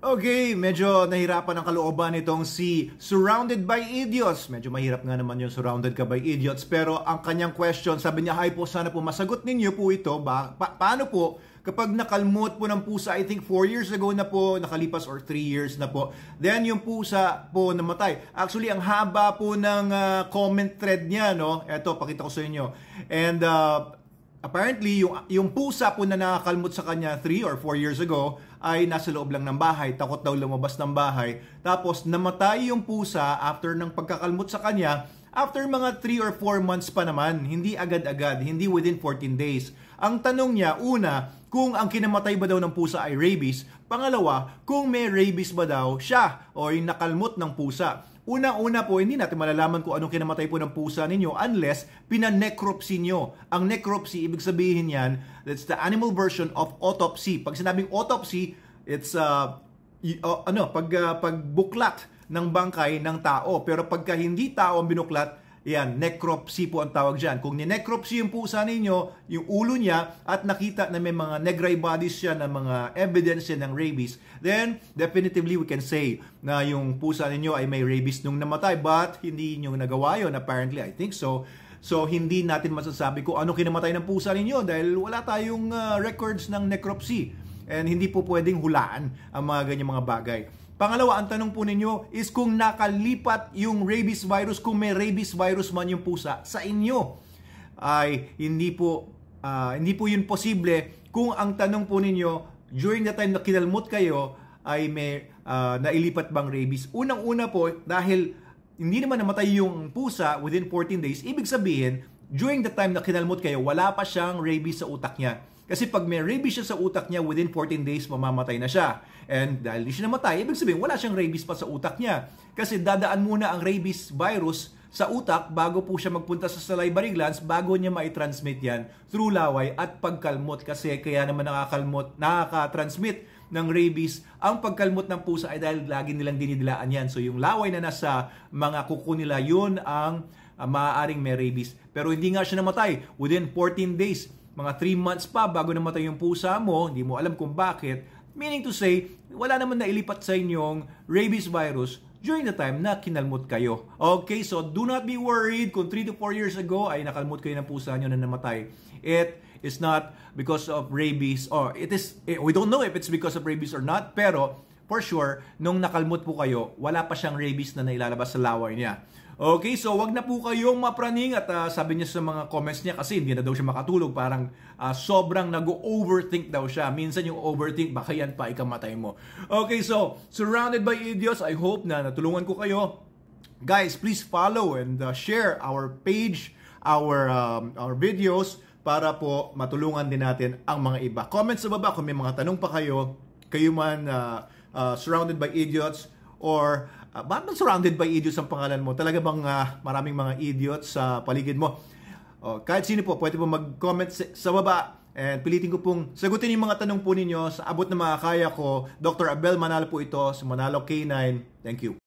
Okay, medyo nahirapan ang kalooban nitong si Surrounded by Idiots. Medyo mahirap nga naman yung Surrounded ka by Idiots. Pero ang kanyang question, sabi niya, Hi po, sana po masagot ninyo po ito. Ba, pa- paano po kapag nakalmot po ng pusa, I think 4 years ago na po, nakalipas or 3 years na po, then yung pusa po namatay. Actually, ang haba po ng uh, comment thread niya, no? Eto, pakita ko sa inyo. And uh, apparently, yung, yung pusa po na nakakalmot sa kanya 3 or 4 years ago ay nasa loob lang ng bahay. Takot daw lumabas ng bahay. Tapos, namatay yung pusa after ng pagkakalmot sa kanya after mga 3 or 4 months pa naman. Hindi agad-agad, hindi within 14 days. Ang tanong niya, una, kung ang kinamatay ba daw ng pusa ay rabies. Pangalawa, kung may rabies ba daw siya or yung nakalmot ng pusa. Unang-una po, hindi natin malalaman kung anong kinamatay po ng pusa ninyo unless pinanecropsy nyo. Ang necropsy, ibig sabihin yan, that's the animal version of autopsy. Pag sinabing autopsy, it's uh, y- uh, ano, pag, uh, pagbuklat ng bangkay ng tao. Pero pagka hindi tao ang binuklat, yan, necropsy po ang tawag dyan. Kung ni-necropsy yung pusa ninyo, yung ulo niya, at nakita na may mga negray bodies siya na mga evidence ng rabies, then definitively we can say na yung pusa ninyo ay may rabies nung namatay, but hindi nyo nagawa yun, apparently, I think so. So, hindi natin masasabi kung ano kinamatay ng pusa ninyo dahil wala tayong uh, records ng necropsy. And hindi po pwedeng hulaan ang mga ganyan mga bagay. Pangalawa, ang tanong po ninyo is kung nakalipat yung rabies virus, kung may rabies virus man yung pusa sa inyo ay hindi po uh, hindi po yun posible kung ang tanong po ninyo during the time na kinalmot kayo ay may uh, nailipat bang rabies. Unang-una po dahil hindi naman namatay yung pusa within 14 days, ibig sabihin during the time na kinalmot kayo, wala pa siyang rabies sa utak niya. Kasi pag may rabies siya sa utak niya, within 14 days, mamamatay na siya. And dahil hindi siya namatay, ibig sabihin, wala siyang rabies pa sa utak niya. Kasi dadaan muna ang rabies virus sa utak bago po siya magpunta sa salivary glands bago niya ma transmit yan through laway at pagkalmot kasi kaya naman nakakalmot, nakaka-transmit ng rabies. Ang pagkalmot ng pusa ay dahil lagi nilang dinidilaan yan. So yung laway na nasa mga kuko nila, yun ang uh, maaaring may rabies. Pero hindi nga siya namatay. Within 14 days, mga 3 months pa bago namatay yung pusa mo, hindi mo alam kung bakit. Meaning to say, wala naman na ilipat sa inyong rabies virus during the time na kinalmot kayo. Okay, so do not be worried kung 3 to 4 years ago ay nakalmot kayo ng pusa nyo na namatay. It is not because of rabies or it is, eh, we don't know if it's because of rabies or not, pero for sure, nung nakalmot po kayo, wala pa siyang rabies na nailalabas sa laway niya. Okay, so wag na po kayong mapraning at uh, sabi niya sa mga comments niya kasi hindi na daw siya makatulog. Parang uh, sobrang nag-overthink daw siya. Minsan yung overthink, baka yan pa ikamatay mo. Okay, so surrounded by idiots, I hope na natulungan ko kayo. Guys, please follow and uh, share our page, our, um, our videos para po matulungan din natin ang mga iba. Comment sa baba kung may mga tanong pa kayo, kayo man... Uh, uh, surrounded by idiots or uh, bakit surrounded by idiots ang pangalan mo? Talaga bang uh, maraming mga idiots sa uh, paligid mo? Oh, kahit sino po, pwede po mag-comment sa, sa baba and pilitin ko pong sagutin yung mga tanong po ninyo sa abot na makakaya ko. Dr. Abel Manalo po ito sa Manalo K9. Thank you.